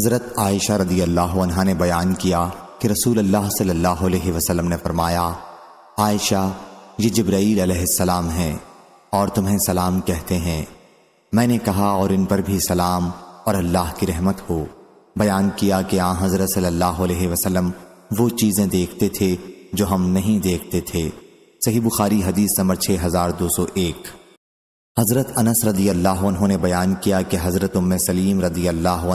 हज़रत आयशा रदी अल्लाह ने बयान किया कि रसूल अल्लाह सल्लल्लाहु अलैहि वसल्लम ने फरमाया आयशा ये जब्राईल अलैहिस्सलाम हैं और तुम्हें सलाम कहते हैं मैंने कहा और इन पर भी सलाम और अल्लाह की रहमत हो बयान किया कि आ हज़रत सल्लल्लाहु अलैहि वसल्लम वो चीज़ें देखते थे जो हम नहीं देखते थे सही बुखारी हदीस नंबर छः हज़ार दो सौ एक हज़रत अनस रदी अल्लाह ने बयान किया कि हज़रत उम्म सलीम रदी अल्लाह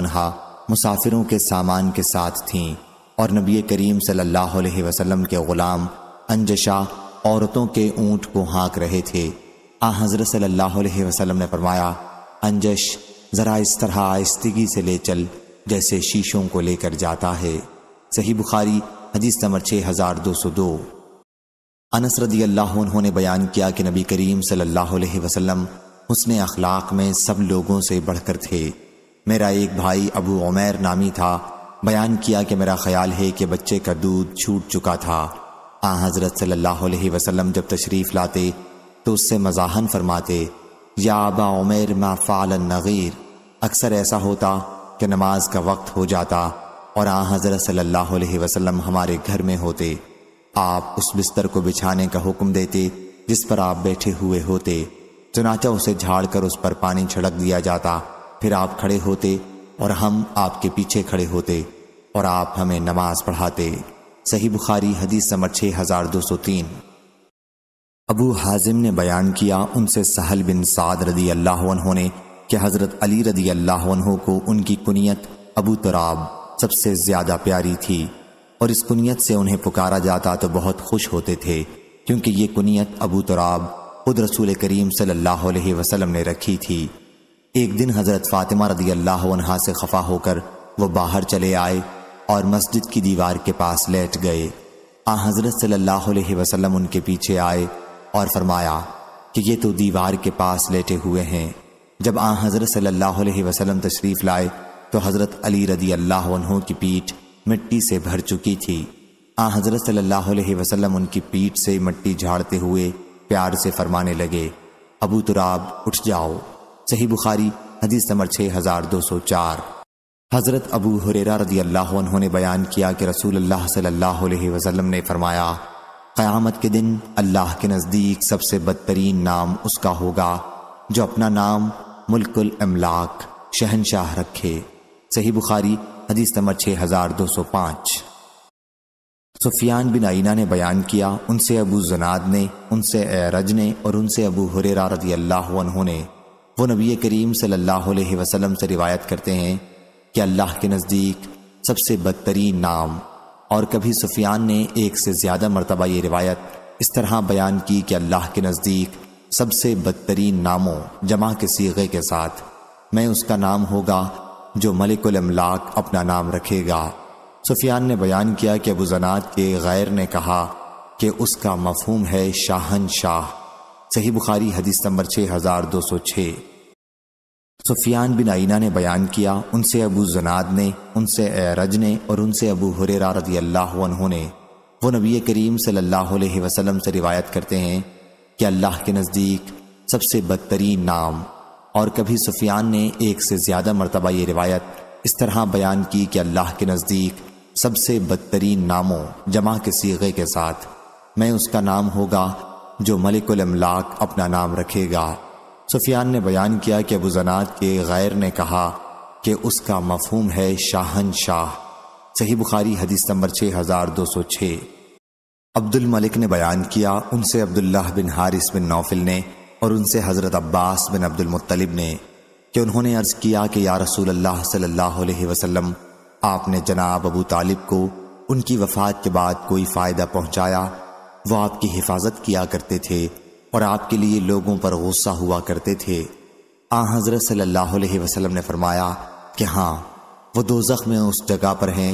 मुसाफिरों के सामान के साथ थीं और नबी करीम सल्लल्लाहु अलैहि वसल्लम के ग़ुलाम अंजशा औरतों के ऊँट को हाँक रहे थे आ हज़रत सल्लल्लाहु अलैहि वसल्लम ने फरमाया अंजश ज़रा इस तरह आस्तगी से ले चल जैसे शीशों को लेकर जाता है सही बुखारी हदीस नंबर छः हज़ार दो सौ दो अनस रदी अल्लाह उन्होंने बयान किया कि नबी करीम सल्लल्लाहु अलैहि वसल्लम अखलाक में सब लोगों से बढ़कर थे मेरा एक भाई अबू उमैर नामी था बयान किया कि मेरा ख्याल है कि बच्चे का दूध छूट चुका था आ हज़रत सल्लल्लाहु अलैहि वसल्लम जब तशरीफ़ लाते तो उससे मजाहन फरमाते या अबा उमैर मा फ़ाल नगीर अक्सर ऐसा होता कि नमाज का वक्त हो जाता और आ हज़रत सल्लल्लाहु अलैहि वसल्लम हमारे घर में होते आप उस बिस्तर को बिछाने का हुक्म देते जिस पर आप बैठे हुए होते चुनाचा उसे झाड़ कर उस पर पानी छिड़क दिया जाता फिर आप खड़े होते और हम आपके पीछे खड़े होते और आप हमें नमाज पढ़ाते सही बुखारी हदीस नंबर छः हज़ार दो सौ तीन अबू हाजिम ने बयान किया उनसे सहल बिन साद रदी अल्लाह ने कि हज़रत अली रदी अल्लाह को उनकी कुनीत अबू तराब सबसे ज़्यादा प्यारी थी और इस कुनीत से उन्हें पुकारा जाता तो बहुत खुश होते थे क्योंकि ये कुनीत अबू तराब खुद रसूल करीम सल्लल्लाहु अलैहि वसल्लम ने रखी थी एक दिन हज़रत फ़ातिमा रदी अल्लाह से खफा होकर वो बाहर चले आए और मस्जिद की दीवार के पास लेट गए आ हज़रत सल्लल्लाहु अलैहि वसल्लम उनके पीछे आए और फरमाया कि ये तो दीवार के पास लेटे हुए हैं जब आ हज़रत सल्लल्लाहु अलैहि वसल्लम तशरीफ़ लाए तो हज़रत अली रदी अल्लाह की पीठ मिट्टी से भर चुकी थी आ हज़रत सल्लल्लाहु वसल्लम उनकी पीठ से मिट्टी झाड़ते हुए प्यार से फरमाने लगे अबू तुराब उठ जाओ सही बुखारी हदीस नंबर छः हज़ार दो सौ चार हज़रत अबू हुरेरा रदी अल्लाह उन्होंने बयान किया कि रसूल अल्लाह सल्लल्लाहु अलैहि वसल्लम ने फरमाया क़यामत के दिन अल्लाह के नज़दीक सबसे बदतरीन नाम उसका होगा जो अपना नाम मुल्कुल अमलाक शहनशाह रखे सही बुखारी हदीस नंबर छः हज़ार दो सौ पाँच सुफियान बिन आइना ने बयान किया उनसे अबू जनाद ने उनसे एरज ने और उनसे अबू हुरेरा रजी अल्लाह ने वो नबी करीम सल्लल्लाहु अलैहि वसल्लम से रिवायत करते हैं कि अल्लाह के नज़दीक सबसे बदतरीन नाम और कभी सुफियान ने एक से ज़्यादा मरतबा ये रिवायत इस तरह बयान की कि अल्लाह के नज़दीक सबसे बदतरीन नामों जमा के सीगे के साथ मैं उसका नाम होगा जो मलिकुल अमलाक अपना नाम रखेगा सुफियान ने बयान किया कि अबू जनात के गैर ने कहा कि उसका मफहम है शाहन शाह सही बुखारी हदीस नंबर छः हजार दो सौ छः सुफियान बिन आइना ने बयान किया उनसे अबू जनाद ने उनसे एरज ने और उनसे अबू हुरेरा रजी अल्लाह ने वो नबी करीम सल्लल्लाहु अलैहि वसल्लम से रिवायत करते हैं कि अल्लाह के नज़दीक सबसे बदतरीन नाम और कभी सुफियान ने एक से ज़्यादा मरतबा ये रिवायत इस तरह बयान की कि अल्लाह के नज़दीक सबसे बदतरीन नामों जमा के सीगे के साथ मैं उसका नाम होगा जो मलिकुल अमलाक अपना नाम रखेगा सुफियान ने बयान किया कि अबू जनात के गैर ने कहा कि उसका मफहम है शाहन शाह सही बुखारी हदीस नंबर छः हज़ार दो सौ छः अब्दुल मलिक ने बयान किया उनसे अब्दुल्लाह बिन हारिस बिन नौफिल ने और उनसे हज़रत अब्बास बिन अब्दुल मुत्तलिब ने कि उन्होंने अर्ज़ किया कि या रसूल अल्लाह सल्लल्लाहु अलैहि वसल्लम आपने जनाब अबू तालिब को उनकी वफ़ात के बाद कोई फ़ायदा पहुँचाया वह आपकी हिफाजत किया करते थे और आपके लिए लोगों पर गुस्सा हुआ करते थे आ हजरत सल्लल्लाहु अलैहि वसल्लम ने फरमाया कि हाँ वो दो में उस जगह पर हैं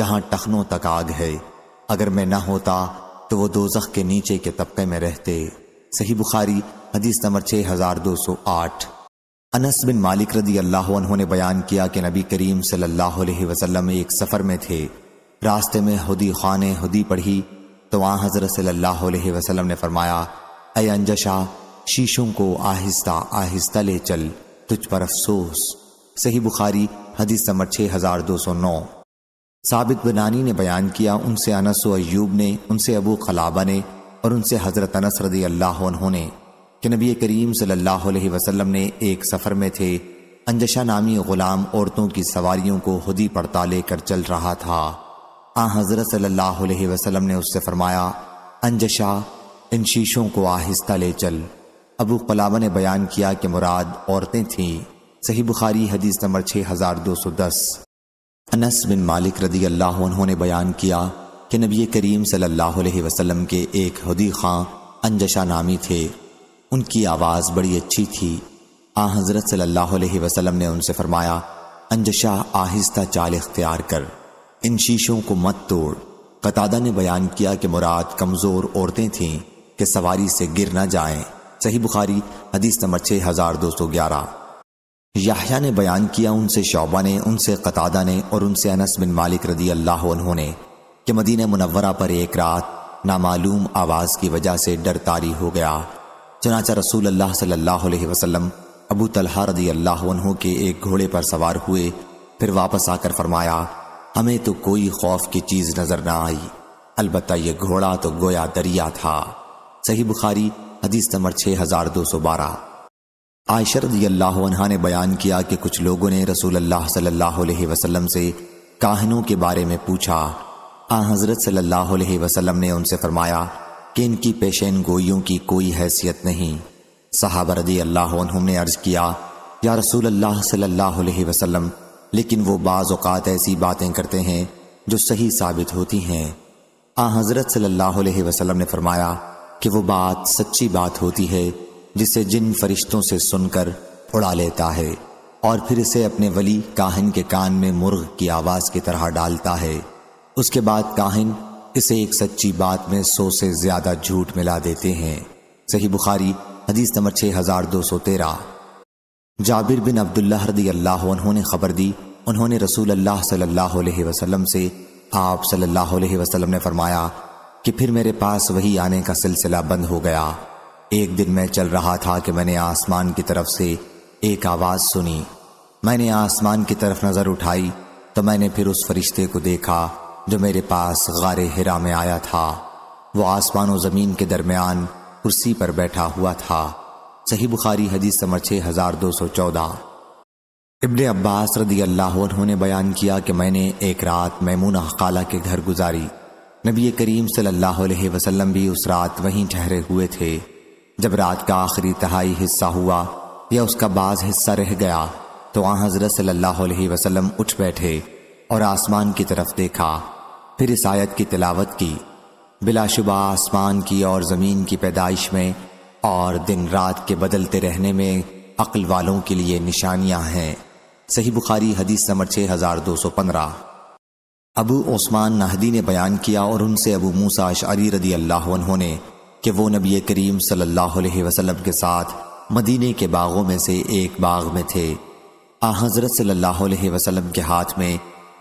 जहाँ टखनों तक आग है अगर मैं ना होता तो वो दो के नीचे के तबके में रहते सही बुखारी हदीस नंबर छः हज़ार दो सौ आठ अनस बिन मालिक रदी अल्लाह ने बयान किया कि नबी करीम सल्लल्लाहु अलैहि वसल्लम एक सफ़र में थे रास्ते में हदी खाने हदी पढ़ी तो वहां हज़रत सल्लल्लाहु अलैहि वसल्लम ने फरमाया अय अंजशा शीशों को आहिस्ता आहिस्ता ले चल तुझ पर अफसोस सही बुखारी हदीस नंबर छः हज़ार दो सौ नौ साबित बनानी ने बयान किया उनसे अनस अयूब ने उनसे अबू खलाबा ने और उनसे हज़रत अनस रदी अल्लाह ने कि नबी करीम सल्लल्लाहु अलैहि वसल्लम ने एक सफ़र में थे अंजशा नामी ग़ुलाम औरतों की सवारियों को खुदी पड़ता लेकर चल रहा था आ हजरत सल्लल्लाहु अलैहि वसल्लम ने उससे फरमाया अंजशा इन शीशों को आहिस्ता ले चल अबू कलामा ने बयान किया कि मुराद औरतें थीं सही बुखारी हदीस नंबर छः हज़ार दो सौ दस अनस बिन मालिक रदी अल्लाह उन्होंने बयान किया कि नबी करीम सल्लल्लाहु अलैहि वसल्लम के एक हदी खां अंजशा नामी थे उनकी आवाज़ बड़ी अच्छी थी आ हज़रत सल्लल्लाहु अलैहि वसल्लम ने उनसे फरमाया अंजशा आहिस्ता चाल इख्तियार कर इन शीशों को मत तोड़ कतादा ने बयान किया कि मुराद कमज़ोर औरतें थीं कि सवारी से गिर ना जाएं सही बुखारी हदीस नंबर छः हज़ार दो सौ ग्यारह याहिया ने बयान किया उनसे शौबा ने उनसे कतादा ने और उनसे अनस बिन मालिक रदी अल्लाह उन्होंने कि मदीना मुनवरा पर एक रात नामालूम आवाज़ की वजह से डर तारी हो गया चनाचा रसूल अल्लाह सल्लल्लाहु अलैहि वसल्लम अबू तलहा रदी अल्लाह के एक घोड़े पर सवार हुए फिर वापस आकर फरमाया हमें तो कोई खौफ की चीज नजर ना आई अलबत् यह घोड़ा तो गोया दरिया था सही बुखारी हदीस नंबर छह हजार दो सौ बारह आयशरदी अल्लाह ने बयान किया कि कुछ लोगों ने रसूल अल्लाह सल्लल्लाहु अलैहि वसल्लम से काहनों के बारे में पूछा आ हजरत सल्लल्लाहु अलैहि वसल्लम ने उनसे फरमाया कि इनकी पेशेन गोइयों की कोई हैसियत नहीं साहबरदी अल्लाह ने अर्ज किया या रसूल अल्लाह सल्लल्लाहु अलैहि वसल्लम लेकिन वो बाज़ ऐसी बातें करते हैं जो सही साबित होती हैं आ हज़रत सल्लल्लाहु अलैहि वसल्लम ने फरमाया कि वो बात सच्ची बात होती है जिसे जिन फरिश्तों से सुनकर उड़ा लेता है और फिर इसे अपने वली काहिन के कान में मुर्ग की आवाज़ की तरह डालता है उसके बाद काहिन इसे एक सच्ची बात में सौ से ज़्यादा झूठ मिला देते हैं सही बुखारी हदीस नंबर छः हज़ार दो सौ तेरह जाबिर बिन अब्दुल्ला रदी अल्लाह उन्होंने खबर दी उन्होंने रसूल अल्लाह सल्लल्लाहु अलैहि वसल्लम से आप सल्लल्लाहु अलैहि वसल्लम ने फरमाया कि फिर मेरे पास वही आने का सिलसिला बंद हो गया एक दिन मैं चल रहा था कि मैंने आसमान की तरफ से एक आवाज़ सुनी मैंने आसमान की तरफ नज़र उठाई तो मैंने फिर उस फरिश्ते को देखा जो मेरे पास गार हिरा में आया था वो आसमान और ज़मीन के दरमियान कुर्सी पर बैठा हुआ था सही बुखारी हदीस समर छः हज़ार दो सौ चौदह इबन अब्बास रदी अल्लाह ने बयान किया कि मैंने एक रात मैमून खाला के घर गुजारी नबी करीम सल्लल्लाहु अलैहि वसल्लम भी उस रात वहीं ठहरे हुए थे जब रात का आखिरी तहाई हिस्सा हुआ या उसका बाज हिस्सा रह गया तो वहाँ हजरत सल्लल्लाहु अलैहि वसल्लम उठ बैठे और आसमान की तरफ देखा फिर इस आयत की तिलावत की बिलाशुबा आसमान की और ज़मीन की पैदाइश में और दिन रात के बदलते रहने में अकल वालों के लिए निशानियां हैं सही बुखारी हदीस नंबर पंद्रह अबू ओस्मान नाहदी ने बयान किया और उनसे अबू मूसा अशारी रदी अल्लाह ने कि वो नबी करीम सल्लल्लाहु अलैहि वसल्लम के साथ मदीने के बागों में से एक बाग में थे आ हजरत सल्लल्लाहु अलैहि वसल्लम के हाथ में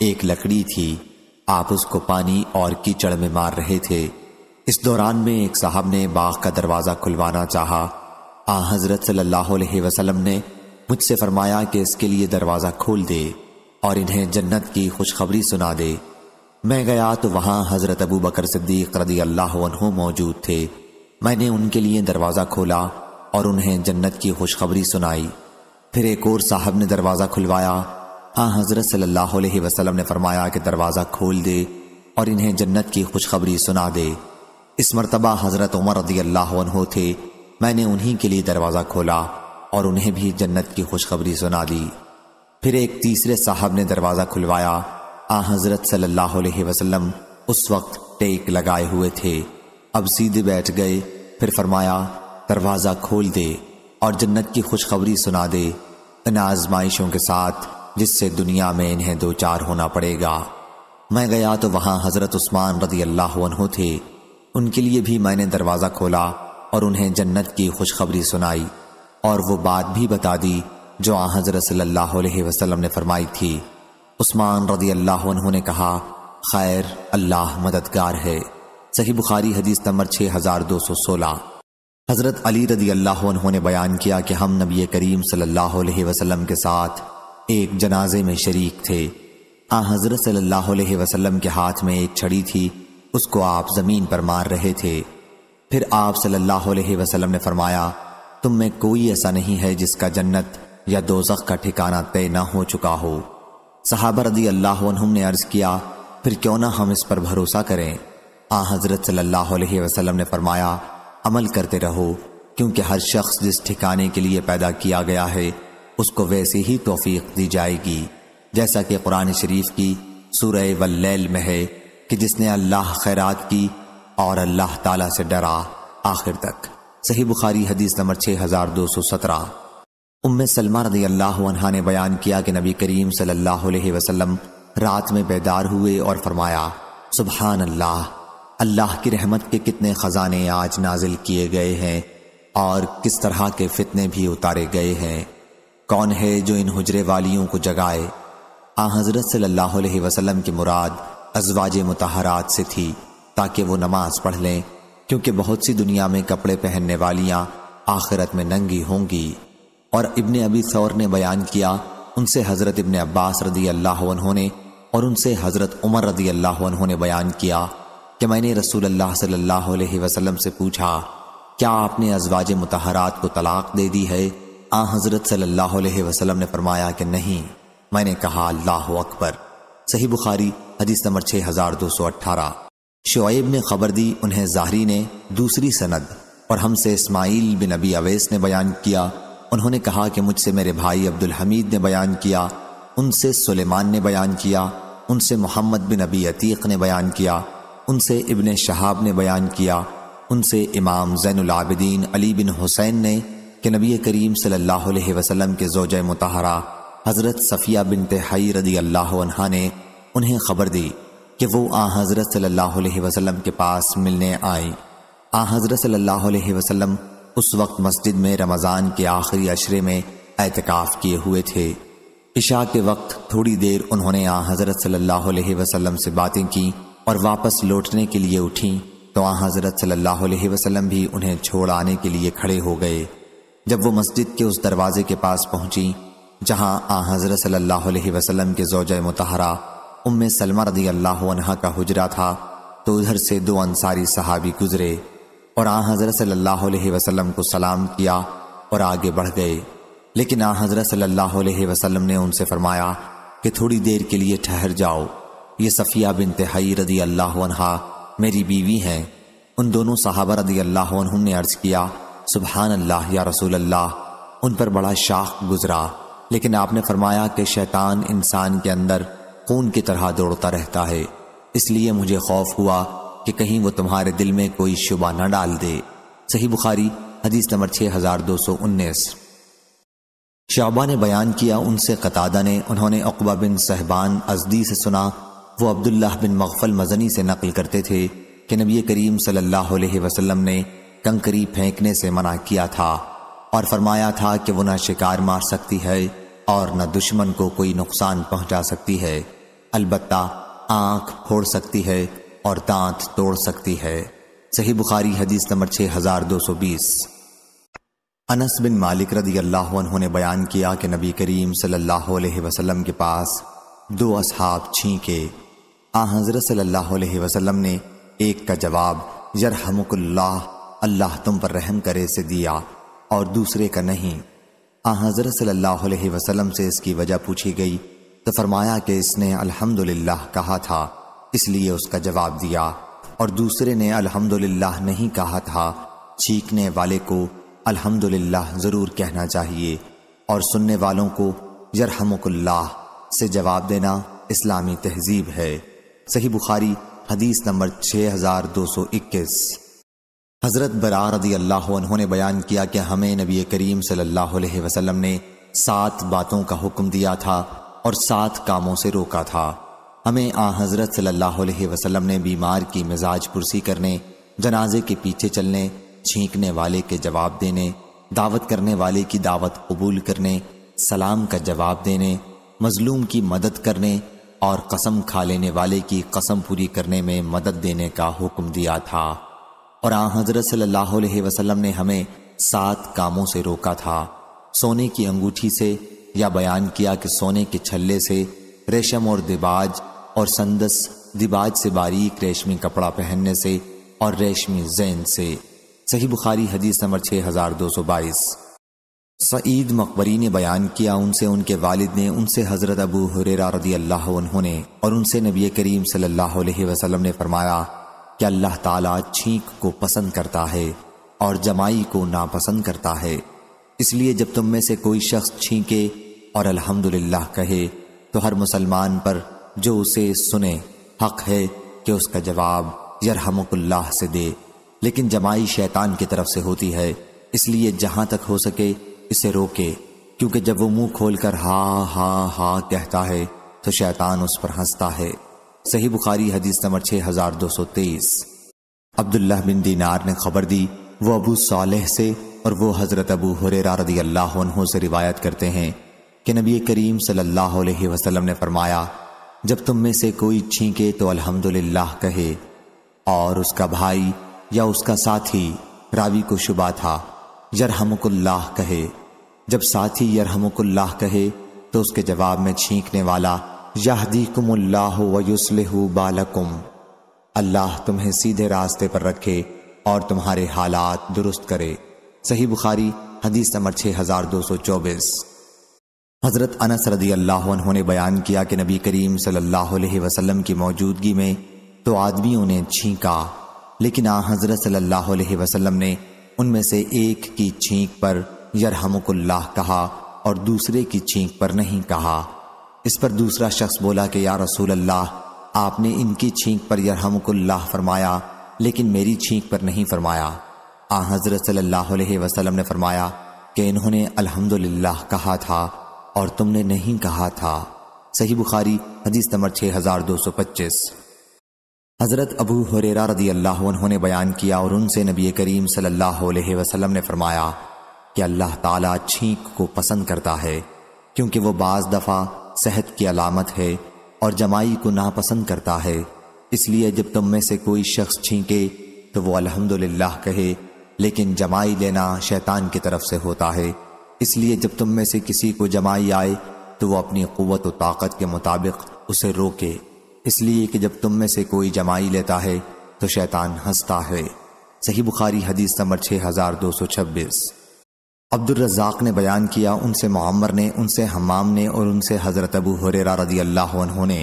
एक लकड़ी थी आप उसको पानी और कीचड़ में मार रहे थे इस दौरान में एक साहब ने बाग का दरवाज़ा खुलवाना चाहा आ हज़रत सल्लल्लाहु अलैहि वसल्लम ने मुझसे फरमाया कि इसके लिए दरवाज़ा खोल दे और इन्हें जन्नत की खुशखबरी सुना दे मैं गया तो वहाँ हज़रत अबू बकर सिद्दीक रदी अल्लाह मौजूद थे मैंने उनके लिए दरवाज़ा खोला और उन्हें जन्नत की खुशखबरी सुनाई फिर एक और साहब ने दरवाज़ा खुलवाया हाँ हज़रत सल्लल्लाहु अलैहि वसल्लम ने फरमाया कि दरवाज़ा खोल दे और इन्हें जन्नत की खुशखबरी सुना दे इस मरतबा हज़रत उमर रदी अल्लाह थे मैंने उन्हीं के लिए दरवाज़ा खोला और उन्हें भी जन्नत की खुशखबरी सुना दी फिर एक तीसरे साहब ने दरवाज़ा खुलवाया आ हज़रत सल्लल्लाहु अलैहि वसल्लम उस वक्त टेक लगाए हुए थे अब सीधे बैठ गए फिर फरमाया दरवाज़ा खोल दे और जन्नत की खुशखबरी सुना दे इन आजमाइशों के साथ जिससे दुनिया में इन्हें दो चार होना पड़ेगा मैं गया तो वहाँ हज़रत उस्मान रदी अल्लाह थे उनके लिए भी मैंने दरवाज़ा खोला और उन्हें जन्नत की खुशखबरी सुनाई और वो बात भी बता दी जो आ हज़रत सल्लाम ने फरमाई थी उस्मान रदी अल्लाह उन्होंने कहा खैर अल्लाह मददगार है सही बुखारी हदीस नंबर छः हज़ार दो सौ सोलह हज़रत अली रदी अल्लाह उन्होंने बयान किया कि हम नबी करीम सल्ला के साथ एक जनाजे में शरीक थे आ हज़रत सल्लल्लाहु वसलम के हाथ में एक छड़ी थी उसको आप जमीन पर मार रहे थे फिर आप सल्लल्लाहु अलैहि वसल्लम ने फरमाया तुम में कोई ऐसा नहीं है जिसका जन्नत या दोजख का ठिकाना तय ना हो चुका हो सहाबर रदी अल्लाह ने अर्ज किया फिर क्यों ना हम इस पर भरोसा करें आ हजरत सल्लल्लाहु अलैहि वसल्लम ने फरमाया अमल करते रहो क्योंकि हर शख्स जिस ठिकाने के लिए पैदा किया गया है उसको वैसे ही तोफीक दी जाएगी जैसा कि कुरान शरीफ की सुरह वल्लैल में है कि जिसने अल्लाह खैरात की और अल्लाह ताला से डरा आखिर तक सही बुखारी हदीस नंबर छह हजार दो सौ सत्रह उम सलमा रदी अल्लाह ने बयान किया कि नबी करीम सल्लाम रात में बेदार हुए और फरमाया सुबहान अल्लाह अल्लाह की रहमत के कितने ख़जाने आज नाजिल किए गए हैं और किस तरह के फितने भी उतारे गए हैं कौन है जो इन हजरे वालियों को जगाए आ हज़रत सल्लल्लाहु अलैहि वसल्लम की मुराद अजवाज मतहरात से थी ताकि वो नमाज पढ़ लें क्योंकि बहुत सी दुनिया में कपड़े पहनने वालियां आखिरत में नंगी होंगी और इबन अबी सौर ने बयान किया उनसे हज़रत इबन अब्बास रदी अल्लाह ने और उनसे हज़रत उमर रदी अल्लाह ने बयान किया कि मैंने रसूल अल्लाह सल्लल्लाहु अलैहि वसल्लम से पूछा क्या आपने अजवाज मतहरात को तलाक दे दी है आ हज़रत सल्लल्लाहु अलैहि वसल्लम ने फरमाया कि नहीं मैंने कहा अल्लाह अकबर सही बुखारी हदीस नंबर छः हज़ार दो सौ अट्ठारह शुएब ने खबर दी उन्हें जाहरी ने दूसरी सनद और हमसे इस्माइल बिन अबी अवैस ने बयान किया उन्होंने कहा कि मुझसे मेरे भाई अब्दुल हमीद ने बयान किया उनसे सुलेमान ने बयान किया उनसे मोहम्मद बिन अबी अतीक ने बयान किया उनसे इबन शहाब ने बयान किया उनसे इमाम जैनलाबिदीन अली बिन हुसैन ने कि नबी करीम सल्लल्लाहु अलैहि वसल्लम के जोज मतहरा हज़रत सफ़िया बिन तहाई रदी अल्लाह ने उन्हें खबर दी कि वो आ हज़रत सल्लल्लाहु अलैहि वसल्लम के पास मिलने आई आ हज़रत सल्लल्लाहु अलैहि वसल्लम उस वक्त मस्जिद में रमज़ान के आखिरी अशरे में एतकाफ़ किए हुए थे इशा के वक्त थोड़ी देर उन्होंने आ हज़रत सल्लल्लाहु अलैहि वसल्लम से बातें की और वापस लौटने के लिए उठी तो आ हज़रत सल्लल्लाहु अलैहि वसल्लम भी उन्हें छोड़ आने के लिए खड़े हो गए जब वो मस्जिद के उस दरवाज़े के पास पहुंची जहां आ हज़रत सल्लल्लाहु अलैहि वसल्लम के जोज मतहरा उम सलमा रदी अल्लाह अनहा का हुजरा था तो उधर से दो अंसारी सहाबी गुजरे और आ हज़रत सल्लल्लाहु अलैहि वसल्लम को सलाम किया और आगे बढ़ गए लेकिन आ हज़रत सल्लल्लाहु अलैहि वसल्लम ने उनसे फरमाया कि थोड़ी देर के लिए ठहर जाओ ये सफ़िया बिन तहई रदी अल्लाह अनहा मेरी बीवी हैं उन दोनों सहाबा रदी अल्लाह ने अर्ज़ किया सुबहान अल्लाह या रसूल अल्लाह उन पर बड़ा शाख गुजरा लेकिन आपने फरमाया कि शैतान इंसान के अंदर खून की तरह दौड़ता रहता है इसलिए मुझे खौफ हुआ कि कहीं वो तुम्हारे दिल में कोई शुबा न डाल दे सही बुखारी हदीस नंबर छः हजार दो सौ उन्नीस शाबा ने बयान किया उनसे कतादा ने उन्होंने अकबा बिन सहबान अजदी से सुना वो अब्दुल्ला बिन मगफल मजनी से नकल करते थे कि नबी करीम सल्लल्लाहु अलैहि वसल्लम ने कंकरी फेंकने से मना किया था और फरमाया था कि वो न शिकार मार सकती है और न दुश्मन को कोई नुकसान पहुंचा सकती है अलबत् आंख फोड़ सकती है और दांत तोड़ सकती है सही बुखारी हदीस नंबर छः हजार दो सौ बीस अनस बिन मालिक रदी अल्लाह ने बयान किया कि नबी करीम सल्लल्लाहु अलैहि वसल्लम के पास दो असहाब छींके आ हजरत सल्लल्लाहु अलैहि वसल्लम ने एक का जवाब यरहमुकुल्लाह अल्लाह तुम पर रहम करे से दिया और दूसरे का नहीं आ हज़रत सल्लल्लाहु अलैहि वसल्लम से इसकी वजह पूछी गई तो फरमाया कि इसने अल्हम्दुलिल्लाह कहा था इसलिए उसका जवाब दिया और दूसरे ने अल्हम्दुलिल्लाह नहीं कहा था चीखने वाले को अल्हम्दुलिल्लाह ज़रूर कहना चाहिए और सुनने वालों को यरहमुकुल्लाह से जवाब देना इस्लामी तहजीब है सही बुखारी हदीस नंबर छः हज़रत बरार रदी अल्लाह ने बयान किया कि हमें नबी करीम सल्लल्लाहु अलैहि वसल्लम ने सात बातों का हुक्म दिया था और सात कामों से रोका था हमें आ हज़रत सल्लल्लाहु अलैहि वसल्लम ने बीमार की मिजाज पुरसी करने जनाजे के पीछे चलने छींकने वाले के जवाब देने दावत करने वाले की दावत कबूल करने सलाम का जवाब देने मजलूम की मदद करने और कसम खा लेने वाले की कसम पूरी करने में मदद देने का हुक्म दिया था और आ हजरत सल्लल्लाहु अलैहि वसल्लम ने हमें सात कामों से रोका था सोने की अंगूठी से या बयान किया कि सोने के छल्ले से रेशम और दिबाज और संदस दिबाज से बारीक रेशमी कपड़ा पहनने से और रेशमी जैन से सही बुखारी हदीस नंबर छः हज़ार दो सौ बाईस सईद मकबरी ने बयान किया उनसे उनके वालिद ने उनसे हज़रत अबू हुरेरा रदी अल्लाह उन्होंने और उनसे नबी करीम सल्लल्लाहु अलैहि वसल्लम ने फरमाया कि अल्लाह ताला छींक को पसंद करता है और जमाई को नापसंद करता है इसलिए जब तुम में से कोई शख्स छींके और अल्हम्दुलिल्लाह कहे तो हर मुसलमान पर जो उसे सुने हक है कि उसका जवाब यरहमकुल्लाह से दे लेकिन जमाई शैतान की तरफ से होती है इसलिए जहां तक हो सके इसे रोके क्योंकि जब वो मुंह खोलकर हा हा हा कहता है तो शैतान उस पर हंसता है सही बुखारी हदीस नंबर छः हजार दो सौ तेईस अब्दुल्ला बिन दीनार ने खबर दी वो अबू सालेह से और वो हज़रत अबू हुरेरा अल्लाह से रिवायत करते हैं कि नबी करीम सल्लल्लाहु अलैहि वसल्लम ने फरमाया जब तुम में से कोई छींके तो अल्हम्दुलिल्लाह कहे और उसका भाई या उसका साथी रावी को शुबा था यरहमकुल्लाह कहे जब साथी यरहमकुल्लाह कहे तो उसके जवाब में छींकने वाला याहदीकुमुल्लाह वयुसलहु बालकुम अल्लाह तुम्हें सीधे रास्ते पर रखे और तुम्हारे हालात दुरुस्त करे सही बुखारी हदीस नंबर छः हज़ार दो सौ चौबीस हज़रत अनस रदी अल्लाह ने बयान किया कि नबी करीम सल्लल्लाहु अलैहि वसल्लम की मौजूदगी में तो आदमियों ने छींका लेकिन आ हज़रत सल्लल्लाहु अलैहि वसल्लम ने उनमें से एक की छींक पर यरहमुकुल्लाह कहा और दूसरे की छींक पर नहीं कहा इस पर दूसरा शख्स बोला कि या रसूल अल्लाह आपने इनकी छींक पर यरहमकुल्लाह फरमाया लेकिन मेरी छींक पर नहीं फरमाया आ हजरत सल्लल्लाहु अलैहि वसल्लम ने फरमाया कि इन्होंने अल्हम्दुलिल्लाह कहा था और तुमने नहीं कहा था सही बुखारी हदीस नंबर छः हज़ार दो सौ पच्चीस हज़रत अबू हुरेरा रदी अल्लाह उन्होंने बयान किया और उनसे नबी करीम सल्लल्लाहु अलैहि वसल्लम ने फरमाया कि अल्लाह ताला छींक को पसंद करता है क्योंकि वो बाज़ दफ़ा सेहत की अलामत है और जमाई को नापसंद करता है इसलिए जब तुम में से कोई शख्स छींके तो वो अल्हम्दुलिल्लाह कहे लेकिन जमाई लेना शैतान की तरफ से होता है इसलिए जब तुम में से किसी को जमाई आए तो वो अपनी क़वत व ताकत के मुताबिक उसे रोके इसलिए कि जब तुम में से कोई जमाई लेता है तो शैतान हंसता है सही बुखारी हदीस नंबर छः हज़ार दो सौ छब्बीस अब्दुलरजाक ने बयान किया उनसे मोहम्मर ने उनसे हमाम ने और उनसे हज़रत अबू हुररा रजी अल्लाह उन्होंने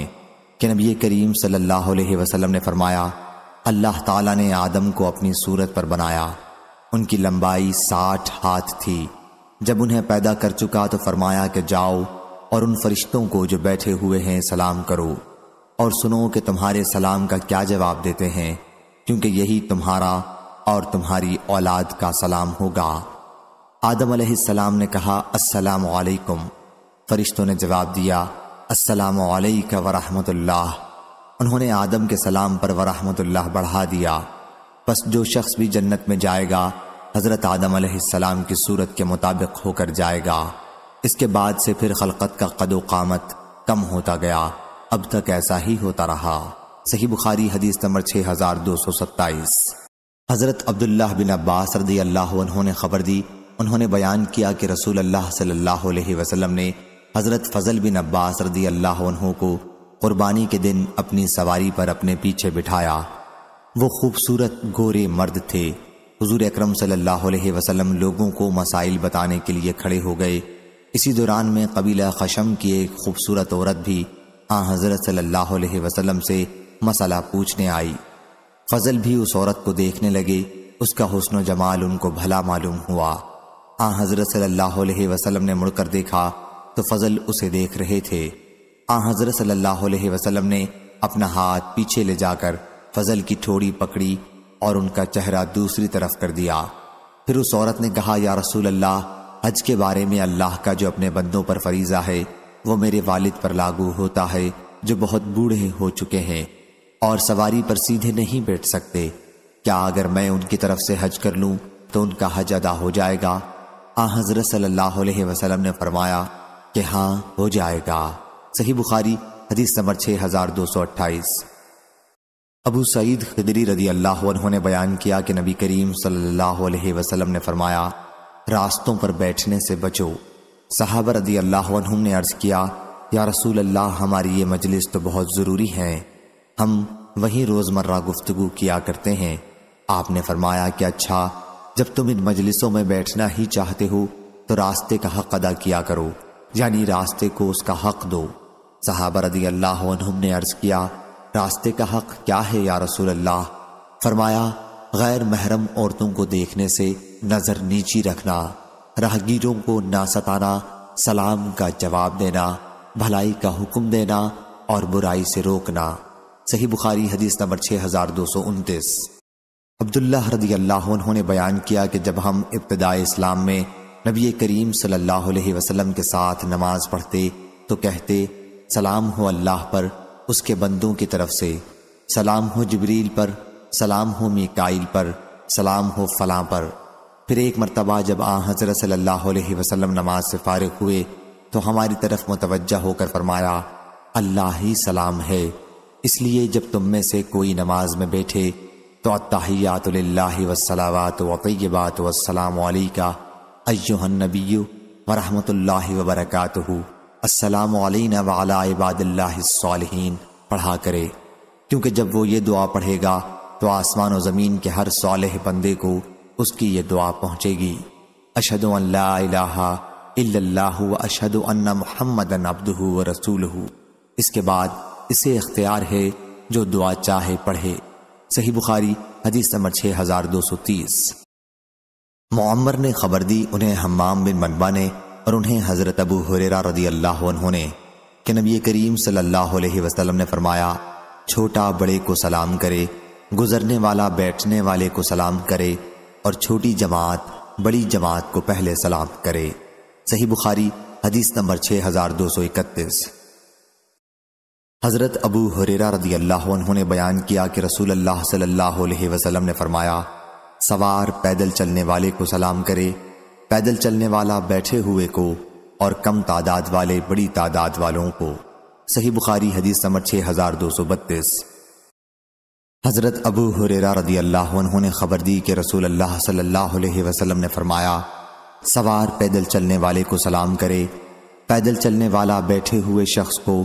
कि नबी करीम सल्लल्लाहु अलैहि वसल्लम ने फरमाया अल्लाह ताला ने आदम को अपनी सूरत पर बनाया उनकी लंबाई साठ हाथ थी जब उन्हें पैदा कर चुका तो फरमाया कि जाओ और उन फरिश्तों को जो बैठे हुए हैं सलाम करो और सुनो कि तुम्हारे सलाम का क्या जवाब देते हैं क्योंकि यही तुम्हारा और तुम्हारी औलाद का सलाम होगा आदम अलैहिस्सलाम ने कहा अस्सलाम वालेकुम फरिश्तों ने जवाब दिया अस्सलाम वालेकुम वरहमतुल्लाह उन्होंने आदम के सलाम पर वरहमतुल्लाह बढ़ा दिया बस जो शख्स भी जन्नत में जाएगा हज़रत आदम अलैहिस्सलाम की सूरत के मुताबिक होकर जाएगा इसके बाद से फिर खलकत का कदोकामत कामत कम होता गया अब तक ऐसा ही होता रहा सही बुखारी हदीस नंबर छः हजार दो सौ सत्ताईस हज़रत अब्दुल्ला बिन अब्बास रदी अल्लाह ने खबर दी उन्होंने बयान किया कि रसूल अल्लाह सल्लल्लाहु अलैहि वसल्लम ने हज़रत फ़जल बिन अब्बास रदी अल्लाह को कुर्बानी के दिन अपनी सवारी पर अपने पीछे बिठाया वो खूबसूरत गोरे मर्द थे हजूर अक्रम सम लोगों को मसाइल बताने के लिए खड़े हो गए इसी दौरान में कबीला खशम की एक खूबसूरत औरत भी हाँ हज़रत सल्ला वसलम से मसला पूछने आई फजल भी उस औरत को देखने लगे उसका हुसन जमाल उनको भला मालूम हुआ हाँ हज़रत सल्लल्लाहु अलैहि वसल्लम ने मुड़कर देखा तो फजल उसे देख रहे थे हाँ हज़रत सल्लल्लाहु अलैहि वसल्लम ने अपना हाथ पीछे ले जाकर फजल की ठोड़ी पकड़ी और उनका चेहरा दूसरी तरफ कर दिया फिर उस औरत ने कहा या रसूल अल्लाह हज के बारे में अल्लाह का जो अपने बंदों पर फरीजा है वो मेरे वालिद पर लागू होता है जो बहुत बूढ़े हो चुके हैं और सवारी पर सीधे नहीं बैठ सकते क्या अगर मैं उनकी तरफ से हज कर लूं तो उनका हज अदा हो जाएगा आ हाँ, हजरत सल्लल्लाहु अलैहि वसल्लम ने फरमाया कि हाँ हो जाएगा सही बुखारी हदीस नंबर छः हजार दो सौ अट्ठाईस अबू सईद खदरी रदी अल्लाह ने बयान किया कि नबी करीम सल्लल्लाहु अलैहि वसल्लम ने फरमाया रास्तों पर बैठने से बचो साहब रदी अल्लाह ने अर्ज किया या रसूल अल्लाह हमारी ये मजलिस तो बहुत ज़रूरी है हम वहीं रोज़मर्रा गुफ्तु किया करते हैं आपने फरमाया कि अच्छा जब तुम इन मजलिसों में बैठना ही चाहते हो तो रास्ते का हक अदा किया करो यानी रास्ते को उसका हक दो साहबा रदी अल्लाह ने अर्ज किया रास्ते का हक क्या है या रसूल अल्लाह फरमाया गैर महरम औरतों को देखने से नज़र नीची रखना राहगीरों को ना सताना सलाम का जवाब देना भलाई का हुक्म देना और बुराई से रोकना सही बुखारी हदीस नंबर छः हजार दो सौ उनतीस अब्दुल्लाह रदी अल्लाह उन्होंने बयान किया कि जब हम इब्तदा इस्लाम में नबी करीम सल्लल्लाहु अलैहि वसल्लम के साथ नमाज पढ़ते तो कहते सलाम हो अल्लाह पर उसके बंदों की तरफ से सलाम हो जबरील पर सलाम हो मिकाइल पर सलाम हो फलां पर फिर एक मरतबा जब आ हजरत सल्लल्लाहु अलैहि वसल्लम नमाज से फारिग हुए तो हमारी तरफ मुतवजह होकर फरमाया अल्लाह ही सलाम है इसलिए जब तुम में से कोई नमाज में बैठे तो अत्ताहियातुल्लाहि वसलावात वतयबात वसलाम का अयोहन नबी व रहमतुल्लाहि व बरकातहू अस्सलाम अलैना व अला इबादिल्लाहिस्सालिहीन पढ़ा करे क्योंकि जब वो ये दुआ पढ़ेगा तो आसमान और ज़मीन के हर सालेह बंदे को उसकी ये दुआ पहुँचेगी अशद अल्लाह व अशद अन्ना मोहम्मद अब्दू व रसूल इसके बाद इसे इख्तियार है जो दुआ चाहे पढ़े सही बुखारी हदीस नंबर छह हज़ार दो सौ तीस मम्मर ने खबर दी उन्हें हमाम बिन मनबा ने और उन्हें हज़रत अबू हुरेरा रदी अल्लाह उन्होंने कि नबी करीम सल्लल्लाहु अलैहि वसल्लम ने फरमाया छोटा बड़े को सलाम करे गुजरने वाला बैठने वाले को सलाम करे और छोटी जमात बड़ी जमात को पहले सलाम करे सही बुखारी हदीस नंबर छः हज़ार दो सौ इकतीस हज़रत अबू हुरेरा रदी अल्लाह ने बयान किया कि रसूल अल्लाह सल्लल्लाहु अलैहि वसल्लम ने फरमाया सवार पैदल चलने वाले को सलाम करे पैदल चलने वाला बैठे हुए को और कम तादाद वाले बड़ी तादाद वालों को सही बुखारी हदीस नंबर छः हज़ार दो सौ बत्तीस हज़रत अबू हुरेरा रदी अल्लाह ने खबर दी कि रसूल अल्लाह सल्लल्लाहु अलैहि वसल्लम ने फरमाया सवार पैदल चलने वाले को सलाम करे पैदल चलने वाला बैठे हुए शख्स को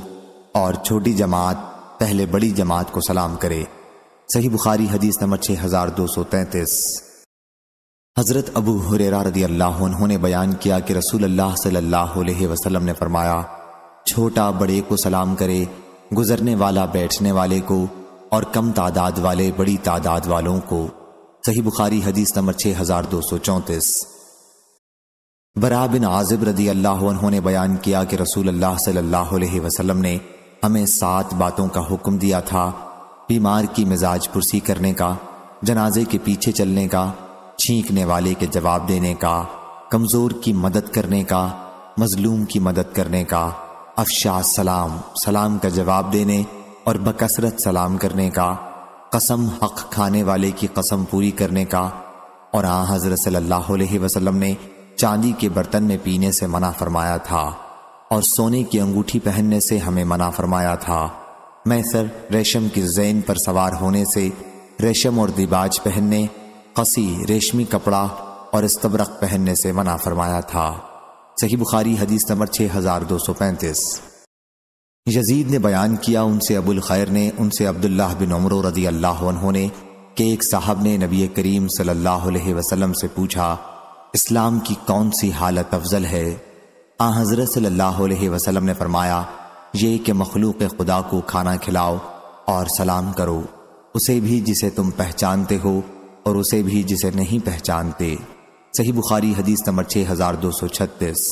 और छोटी जमात पहले बड़ी जमात को सलाम करे सही बुखारी हदीस नंबर छः हजार दो सौ तैंतीस हज़रत अबू हुरेरा रदी अल्लाह उन्होंने बयान किया कि रसूल अल्लाह सल्लल्लाहु अलैहि वसल्लम ने फरमाया छोटा बड़े को सलाम करे गुजरने वाला बैठने वाले को और कम तादाद वाले बड़ी तादाद वालों को सही बुखारी हदीस नंबर छः हजार दो सौ चौंतीस बरा बिन आजिब रदी अल्लाह उन्होंने बयान किया कि रसूल अल्लाह सल्लल्लाहु अलैहि वसल्लम ने हमें सात बातों का हुक्म दिया था बीमार की मिजाज पुरसी करने का जनाजे के पीछे चलने का छींकने वाले के जवाब देने का कमज़ोर की मदद करने का मजलूम की मदद करने का अफशा सलाम सलाम का जवाब देने और बकसरत सलाम करने का कसम हक खाने वाले की कसम पूरी करने का और आ हज़रत सल्लल्लाहु अलैहि वसल्लम ने चांदी के बर्तन में पीने से मना फरमाया था और सोने की अंगूठी पहनने से हमें मना फरमाया था मैं सर रेशम की जैन पर सवार होने से रेशम और दिबाज पहनने हसी रेशमी कपड़ा और इस्तबरक पहनने से मना फरमाया था सही बुखारी हदीस नंबर 6235 यजीद ने बयान किया उनसे अबुल खैर ने उनसे अब्दुल्लाह बिन उमर रदी अल्लाह ने के एक साहब ने नबी करीम सल्लल्लाहु अलैहि वसल्लम से पूछा इस्लाम की कौन सी हालत अफजल है आ हज़रत सल्लल्लाहु अलैहि वसल्लम ने फरमाया ये कि मखलूक खुदा को खाना खिलाओ और सलाम करो उसे भी जिसे तुम पहचानते हो और उसे भी जिसे नहीं पहचानते सही बुखारी हदीस नंबर छः हज़ार दो सौ छत्तीस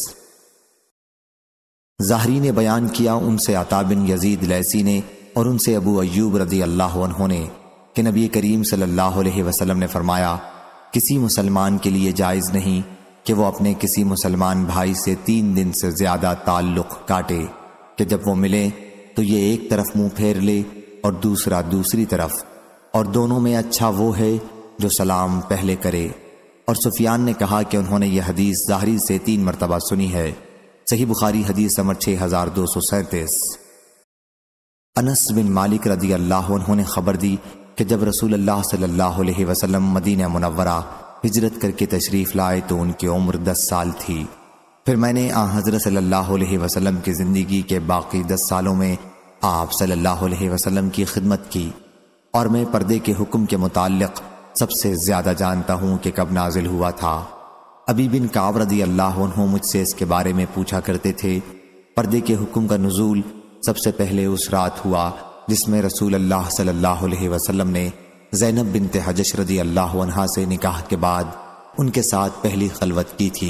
ज़ाहरी ने बयान किया उनसे अताबिन यजीद लैसी ने और उनसे अबू अयूब रजी अल्लाह ने कि नबी करीम सल्लल्लाहु अलैहि वसल्लम ने फरमाया किसी मुसलमान के लिए जायज़ नहीं कि वो अपने किसी मुसलमान भाई से तीन दिन से ज्यादा ताल्लुक काटे कि जब वो मिले तो ये एक तरफ मुंह फेर ले और दूसरा दूसरी तरफ और दोनों में अच्छा वो है जो सलाम पहले करे और सुफियान ने कहा कि उन्होंने यह हदीस जाहरी से तीन मरतबा सुनी है सही बुखारी हदीस समर छः हजार दो सौ सैंतीस अनस बिन मालिक रदी अल्लाह उन्होंने खबर दी कि जब रसूल अल्लाह सल्लल्लाहु अलैहि वसल्लम मदीना मुनव्वरा हिजरत करके तशरीफ़ लाए तो उनकी उम्र दस साल थी फिर मैंने आ हज़रत सल्लल्लाहु वसलम की ज़िंदगी के बाकी दस सालों में आप सल्लल्लाहु वसलम की खिदमत की और मैं पर्दे के हुक्म के मुतल सबसे ज़्यादा जानता हूँ कि कब नाजिल हुआ था अभी बिन कावरदी अल्लाह मुझसे इसके बारे में पूछा करते थे पर्दे के हुक्म का नजूल सबसे पहले उस रात हुआ जिसमें रसूल अल्लाह सल्ला वसलम ने जैनब बिन हजश रदी अल्लाह से निकाह के बाद उनके साथ पहली खलवत की थी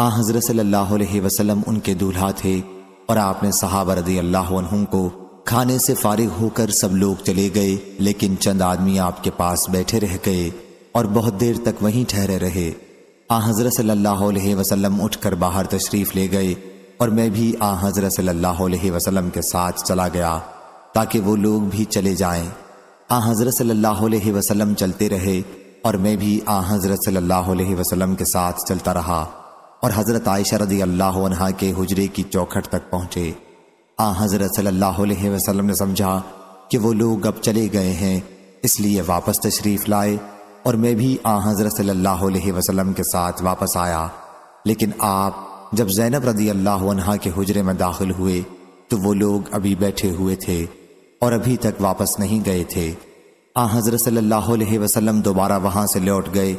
आ हजरत सल्लल्लाहु अलैहि वसल्लम उनके दूल्हा थे और आपने सहाबा रदी अल्लाह को खाने से फारिग होकर सब लोग चले गए लेकिन चंद आदमी आपके पास बैठे रह गए और बहुत देर तक वहीं ठहरे रहे आ हजरत सल्लल्लाहु अलैहि वसल्लम उठकर बाहर तशरीफ़ ले गए और मैं भी आ हजरत सल्लल्लाहु अलैहि वसल्लम के साथ चला गया ताकि वो लोग भी चले जाएं आ हज़रत सल्लल्लाहु अलैहि वसल्लम चलते रहे और मैं भी आ हज़रत सल्लल्लाहु अलैहि वसल्लम के साथ चलता रहा और हज़रत आयशा रज़ी अल्लाह अनहा के हुजरे की चौखट तक पहुँचे आ हज़रत सल्लल्लाहु अलैहि वसल्लम ने समझा कि वो लोग अब चले गए हैं इसलिए वापस तशरीफ़ लाए और मैं भी आ हज़रत सल्लल्लाहु अलैहि वसल्लम के साथ वापस आया लेकिन आप जब जैनब रदी अल्लाह के हुजरे में दाखिल हुए तो वो लोग अभी बैठे हुए थे और अभी तक वापस नहीं गए थे आ हजरत सल्लल्लाहु अलैहि वसल्लम दोबारा वहां से लौट गए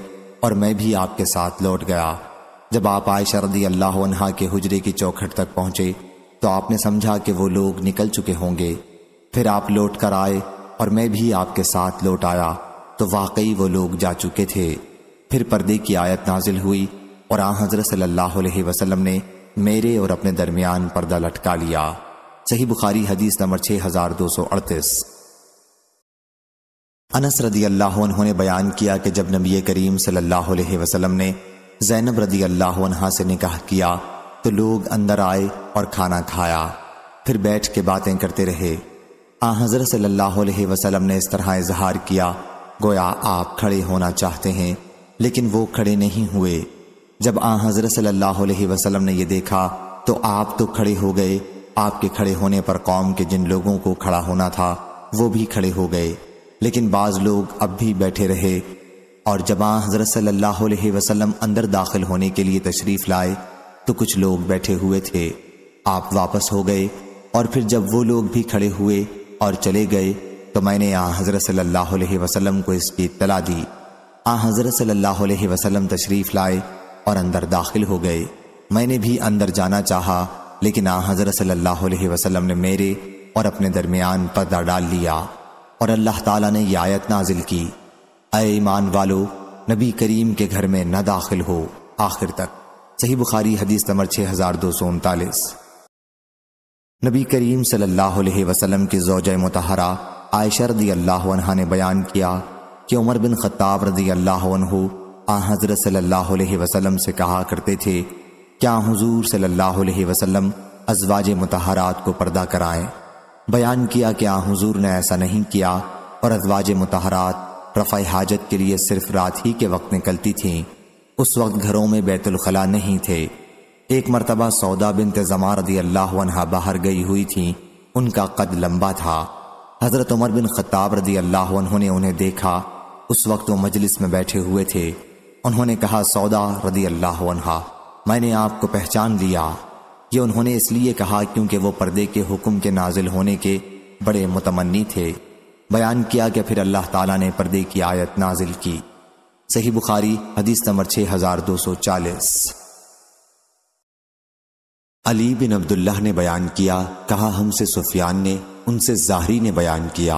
और मैं भी आपके साथ लौट गया जब आप आयशा रदी अल्लाह अनहा के हुजरे की चौखट तक पहुंचे तो आपने समझा कि वो लोग निकल चुके होंगे फिर आप लौट कर आए और मैं भी आपके साथ लौट आया तो वाकई वो लोग जा चुके थे फिर पर्दे की आयत नाजिल हुई और आ हजरत सल्लल्लाहु अलैहि वसल्लम ने मेरे और अपने दरमियान पर्दा लटका लिया सही बुखारी हदीस नंबर छह हज़ार दो सौ अड़तीस अनस रदी अल्लाह ने बयान किया कि जब नबी करीम सल्लल्लाहु अलैहि वसल्लम ने जैनब रदी अल्लाह से निकाह किया तो लोग अंदर आए और खाना खाया फिर बैठ के बातें करते रहे आ हजरत सल्लल्लाहु अलैहि वसल्लम ने इस तरह इजहार किया गोया आप खड़े होना चाहते हैं लेकिन वो खड़े नहीं हुए जब आ हजरत सल्लल्लाहु अलैहि वसल्लम ने यह देखा तो आप तो खड़े हो गए आपके खड़े होने पर कौम के जिन लोगों को खड़ा होना था वो भी खड़े हो गए लेकिन बाज लोग अब भी बैठे रहे और जब हजरत सल्लल्लाहु अलैहि वसल्लम अंदर दाखिल होने के लिए तशरीफ लाए तो कुछ लोग बैठे हुए थे आप वापस हो गए और फिर जब वो लोग भी खड़े हुए और चले गए तो मैंने आ हजरत सल्लल्लाहु अलैहि वसल्लम को इसकी इतला दी आ हजरत सल्लल्लाहु अलैहि वसल्लम तशरीफ लाए और अंदर दाखिल हो गए मैंने भी अंदर जाना चाहा लेकिन आ हज़रत सल्लल्लाहु अलैहि वसल्लम ने मेरे और अपने दरमियान पर्दा डाल लिया और अल्लाह ताला ने यह आयत नाजिल की अय ईमान वालो नबी करीम के घर में न दाखिल हो आखिर तक सही बुखारी हदीस नंबर छः हज़ार दो सौ उनतालीस नबी करीम सल्लल्लाहु अलैहि वसल्लम की जोज मतहरा आयशा रदी अल्लाह ने बयान किया कि उमर बिन खत्ताब रदी अल्लाह आ हज़रत सल्लल्लाहु अलैहि वसल्लम से कहा करते थे क्या हुजूर सल्लल्लाहु अलैहि वसल्लम अजवाज मतहरात को पर्दा कराएं बयान किया कि आ हुजूर ने ऐसा नहीं किया और अजवाज मतहरात रफ़ हाजत के लिए सिर्फ रात ही के वक्त निकलती थीं उस वक्त घरों में बैतुलखला नहीं थे एक मरतबा सौदा बिन तजमा रदी अल्लाह बाहर गई हुई थी उनका कद लंबा था हज़रत उमर बिन खत्ताब रदी अल्लाह ने उन्हें देखा उस वक्त वो मजलिस में बैठे हुए थे उन्होंने कहा सौदा रदी अल्लाह मैंने आपको पहचान लिया ये उन्होंने इसलिए कहा क्योंकि वो पर्दे के हुक्म के नाजिल होने के बड़े मुतमनी थे बयान किया कि फिर अल्लाह ताला ने पर्दे की आयत नाजिल की सही बुखारी हदीस नंबर 6240 अली बिन अब्दुल्लाह ने बयान किया कहा हमसे सुफियान ने उनसे जाहरी ने बयान किया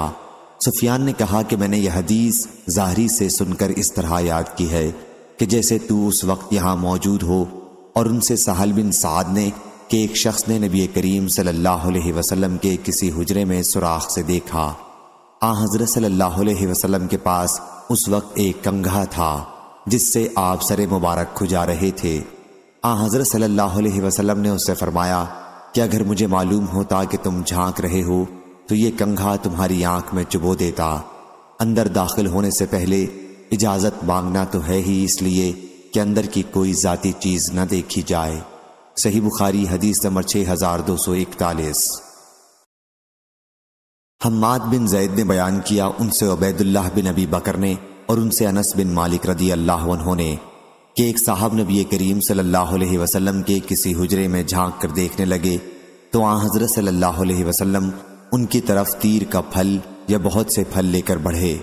सुफियान ने कहा कि मैंने यह हदीस जाहरी से सुनकर इस तरह याद की है कि जैसे तू उस वक्त यहाँ मौजूद हो और उनसे साहल बिन साद ने कि एक शख्स ने नबी करीम सल्लल्लाहु अलैहि वसल्लम के किसी हुजरे में सुराख से देखा आ हजरत सल्लल्लाहु अलैहि वसल्लम के पास उस वक्त एक कंघा था जिससे आप सरे मुबारक खुजा रहे थे आ हजरत सल्लल्लाहु अलैहि वसल्लम ने उससे फरमाया कि अगर मुझे मालूम होता कि तुम झांक रहे हो तो ये कंघा तुम्हारी आंख में चुबो देता अंदर दाखिल होने से पहले इजाज़त मांगना तो है ही इसलिए कि अंदर की कोई ज़ाती चीज़ न देखी जाए सही बुखारी हदीस नंबर छह हज़ार दो सौ इकतालीस हम्माद बिन जैद ने बयान किया उनसे उबैदुल्लाह बिन अबी बकर ने और उनसे अनस बिन मालिक रदी अल्लाह उन्होंने कि एक साहब नबी करीम सल्लल्लाहु अलैहि वसल्लम के किसी हुजरे में झांक कर देखने लगे तो आ हजरत सल्लल्लाहु अलैहि वसल्लम उनकी तरफ तीर का फल या बहुत से फल लेकर बढ़े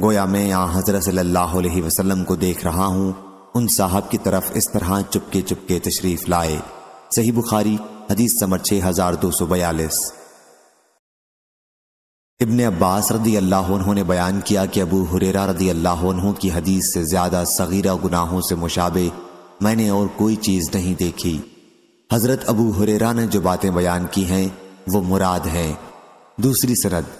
गोया मैं आ हजरत सल्लल्लाहु अलैहि वसल्लम को देख रहा हूँ उन साहब की तरफ इस तरह चुपके चुपके तशरीफ लाए सही बुखारी हदीस समर छः हजार दो सौ बयालीस इबन अब्बास रदी अल्लाह ने बयान किया कि अबू हुरेरा रदी अल्लाह की हदीस से ज़्यादा सगीरा गुनाहों से मुशाबे मैंने और कोई चीज़ नहीं देखी हज़रत अबू हुरेरा ने जो बातें बयान की हैं वो मुराद हैं दूसरी सरद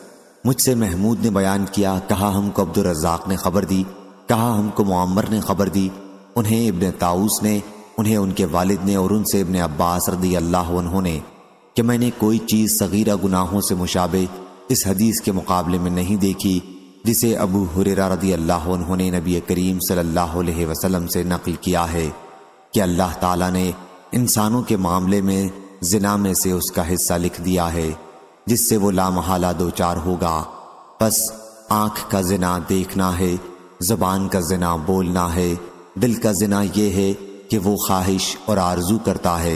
मुझसे महमूद ने बयान किया कहा हमको अब्दुलरजाक ने खबर दी कहा हमको मुआमर ने खबर दी उन्हें इबन ताउस ने उन्हें उनके वालिद ने और उनसे इबन अब्बास रदी अल्लाह उन्होंने कि मैंने कोई चीज़ सगीरा गुनाहों से मुशाबे इस हदीस के मुकाबले में नहीं देखी जिसे अबू हुरेरा रदी अल्लाह उन्होंने नबी करीम सल्लल्लाहु अलैहि वसल्लम से नकल किया है कि अल्लाह ताला ने इंसानों के मामले में जिना में से उसका हिस्सा लिख दिया है जिससे वो लामहाला दो चार होगा बस आँख का जना देखना है जबान का जना बोलना है दिल का जना ये है कि वो ख्वाहिश और आरजू करता है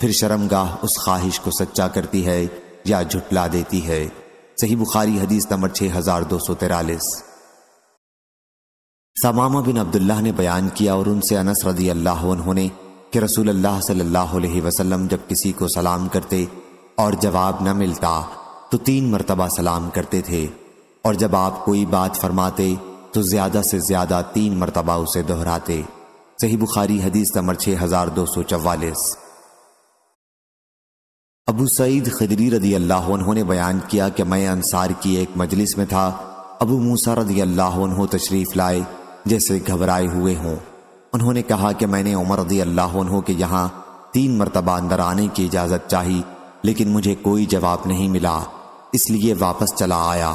फिर शर्मगाह उस ख्वाहिश को सच्चा करती है या झुटला देती है सही बुखारी हदीस नंबर छः हजार दो सौ तिरालीस सामामा बिन अब्दुल्लाह ने बयान किया और उनसे अनस रदी अल्लाह उन्होंने कि रसूल अल्लाह सल्लल्लाहु अलैहि वसल्लम जब किसी को सलाम करते और जवाब न मिलता तो तीन मरतबा सलाम करते थे और जब आप कोई बात फरमाते तो ज्यादा से ज्यादा तीन मरतबा उसे दोहराते सही बुखारी हदीस नंबर छः हजार दो सौ चवालीस अबू सईद खदरी रदी अल्लाह ने बयान किया कि मैं अंसार की एक मजलिस में था अबू मूसा रदी अल्लाह तशरीफ़ लाए जैसे घबराए हुए हों उन्होंने कहा कि मैंने उमर रदी अल्लाह के यहाँ तीन मरतबा अंदर आने की इजाज़त चाही लेकिन मुझे कोई जवाब नहीं मिला इसलिए वापस चला आया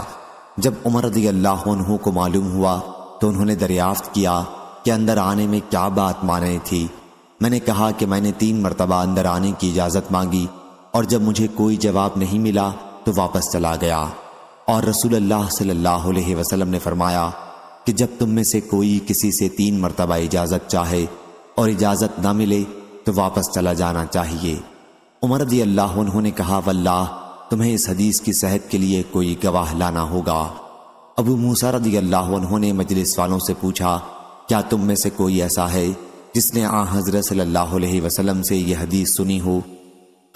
जब उमर रदी अल्लाह को मालूम हुआ तो उन्होंने दरियाफ्त किया कि अंदर आने में क्या बात माने थी मैंने कहा कि मैंने तीन मरतबा अंदर आने की इजाज़त मांगी और जब मुझे कोई जवाब नहीं मिला तो वापस चला गया और रसूल अल्लाह सल्लल्लाहु अलैहि वसल्लम ने फरमाया कि जब तुम में से कोई किसी से तीन मरतबा इजाज़त चाहे और इजाज़त ना मिले तो वापस चला जाना चाहिए उमर रदी अल्लाह उन्होंने कहा वल्लाह तुम्हें इस हदीस की सेहत के लिए कोई गवाह लाना होगा अबू मूसा रदी अल्लाह उन्होंने मजलिस वालों से पूछा क्या तुम में से कोई ऐसा है जिसने आ हजरत सल्लल्लाहु अलैहि वसल्लम से यह हदीस सुनी हो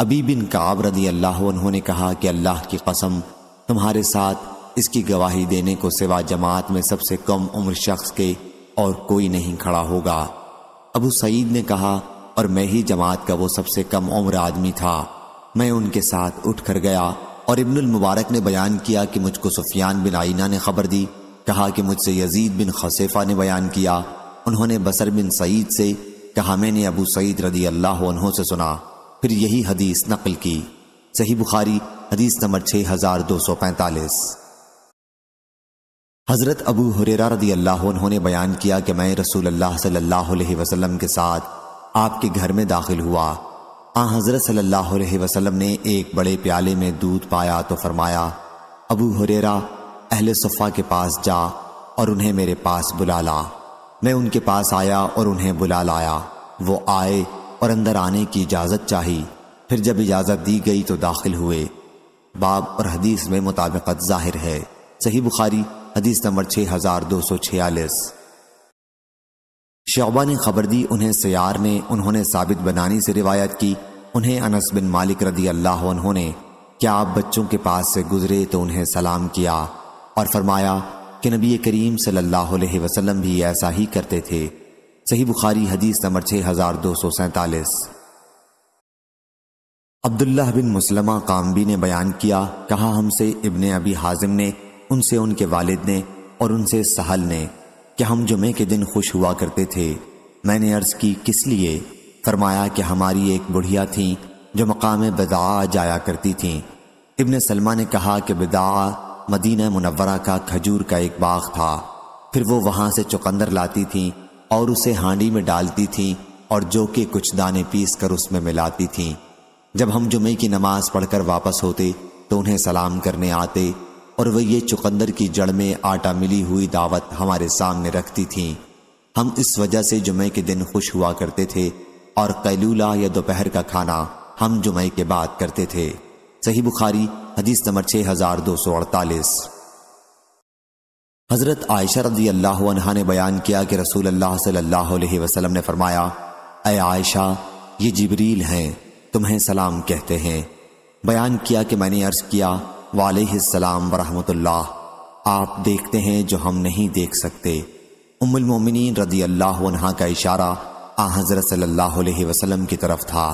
अबी बिन काब रदी अल्लाह उन्होंने कहा कि अल्लाह की कसम तुम्हारे साथ इसकी गवाही देने को सिवा जमात में सबसे कम उम्र शख्स के और कोई नहीं खड़ा होगा अबू सईद ने कहा और मैं ही जमात का वो सबसे कम उम्र आदमी था मैं उनके साथ उठ कर गया और इब्नुल मुबारक ने बयान किया कि मुझको सुफियान बिन आइना ने खबर दी कहा कि मुझसे यजीद बिन खसेफा ने बयान किया उन्होंने बसर बिन सईद से कहा मैंने अबू सईद रदी अल्लाह से सुना फिर यही हदीस नकल की सही बुखारी हदीस नंबर छः हजार दो सौ पैंतालीस हजरत अबू हुरेरा रदी अल्लाह उन्होंने बयान किया कि मैं रसूल अल्लाह सल्लल्लाहु अलैहि वसल्लम के साथ आपके घर में दाखिल हुआ आ हज़रत सल्लल्लाहु अलैहि वसल्लम ने एक बड़े प्याले में दूध पाया तो फरमाया अबू हुरेरा अहले सफ़ा के पास जा और उन्हें मेरे पास बुला ला मैं उनके पास आया और उन्हें बुला लाया वो आए और अंदर आने की इजाज़त चाही फिर जब इजाज़त दी गई तो दाखिल हुए बाब और हदीस में मुताबिकत जाहिर है सही बुखारी हदीस नंबर छः हज़ार दो सौ छियालीस शोबा ने खबर दी उन्हें सयार ने उन्होंने साबित बनानी से रिवायत की उन्हें अनस बिन मालिक रदी अल्लाह उन्होंने क्या आप बच्चों के पास से गुजरे तो उन्हें सलाम किया और फरमाया कि नबी करीम सल्लल्लाहु अलैहि वसल्लम भी ऐसा ही करते थे सही बुखारी हदीस नंबर छः हजार दो सौ सैंतालीस अब्दुल्लाह बिन मुसलमा कामबी ने बयान किया कहा हमसे इबन अबी हाजिम ने उनसे उनके वालिद ने और उनसे सहल ने कि हम जुमे के दिन खुश हुआ करते थे मैंने अर्ज़ की किस लिए फरमाया कि हमारी एक बुढ़िया थी जो मकाम बदा जाया करती थीं इबन सलमा ने कहा कि बदा मदीना मुनवरा का खजूर का एक बाग था फिर वो वहाँ से चुकंदर लाती थी और उसे हांडी में डालती थी और जो के कुछ दाने पीस कर उसमें मिलाती थी जब हम जुमे की नमाज पढ़कर वापस होते तो उन्हें सलाम करने आते और वह ये चुकंदर की जड़ में आटा मिली हुई दावत हमारे सामने रखती थीं हम इस वजह से जुमे के दिन खुश हुआ करते थे और कैलूला या दोपहर का खाना हम जुमे के बाद करते थे सही बुखारी हदीस नंबर छः हजार दो सौ अड़तालीस हज़रत आयशा रजी अल्लाह ने बयान किया कि रसूल अल्लाह सल्लल्लाहु अलैहि वसल्लम ने फरमाया अय आयशा ये जिबरील हैं तुम्हें सलाम कहते हैं बयान किया कि मैंने अर्ज़ किया वालेसम वरहमतुल्लाह आप देखते हैं जो हम नहीं देख सकते उमुलमिन रदी अल्लाह का इशारा आ हज़रत सल्लल्लाहु की तरफ था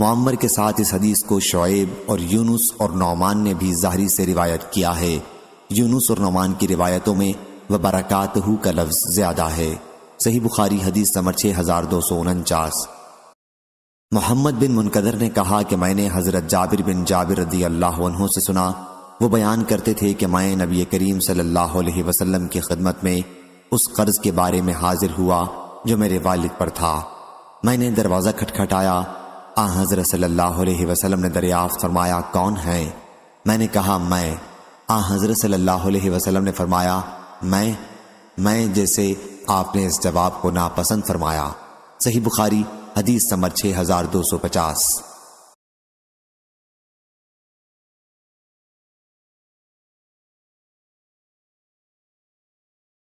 मम्मर के साथ इस हदीस को शुएब और यूनुस और नौमान ने भी ज़ाहरी से रिवायत किया है यूनुस और नौमान की रिवायतों में व बरक़ात का लफ्ज़ ज़्यादा है सही बुखारी हदीस समर छः हज़ार दो सौ उनचास मोहम्मद बिन मुनकदर ने कहा कि मैंने हज़रत जाबिर बिन जाबिर रदी अल्लाह से सुना वो बयान करते थे कि मैं नबी करीम सल्लल्लाहु अलैहि वसल्लम की खिदमत में उस कर्ज के बारे में हाजिर हुआ जो मेरे वालिद पर था मैंने दरवाज़ा खटखटाया आ हज़रत सल्लल्लाहु अलैहि वसल्लम ने दरियाफ्त फरमाया कौन है मैंने कहा मैं आ हज़रत सल्लल्लाहु अलैहि वसल्लम ने फरमाया मैं मैं जैसे आपने इस जवाब को नापसंद फरमाया सही बुखारी हदीस समर छः हजार दो सौ पचास